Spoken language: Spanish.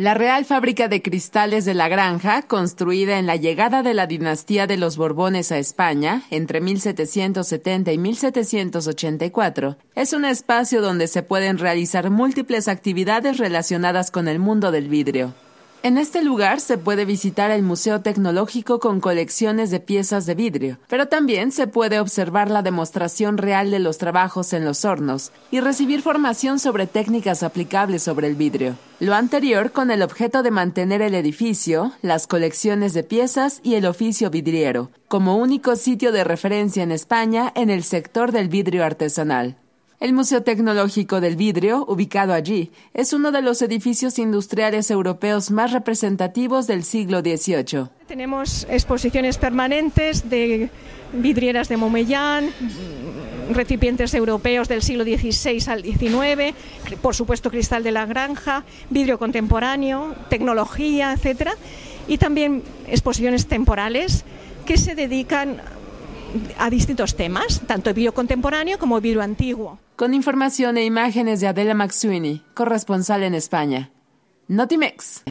La Real Fábrica de Cristales de la Granja, construida en la llegada de la dinastía de los Borbones a España entre 1770 y 1784, es un espacio donde se pueden realizar múltiples actividades relacionadas con el mundo del vidrio. En este lugar se puede visitar el Museo Tecnológico con colecciones de piezas de vidrio, pero también se puede observar la demostración real de los trabajos en los hornos y recibir formación sobre técnicas aplicables sobre el vidrio. Lo anterior con el objeto de mantener el edificio, las colecciones de piezas y el oficio vidriero, como único sitio de referencia en España en el sector del vidrio artesanal. El Museo Tecnológico del Vidrio, ubicado allí, es uno de los edificios industriales europeos más representativos del siglo XVIII. Tenemos exposiciones permanentes de vidrieras de Momellán, recipientes europeos del siglo XVI al XIX, por supuesto cristal de la granja, vidrio contemporáneo, tecnología, etc. Y también exposiciones temporales que se dedican a distintos temas, tanto el vidrio contemporáneo como vidrio antiguo. Con información e imágenes de Adela Maxuini, corresponsal en España. Notimex.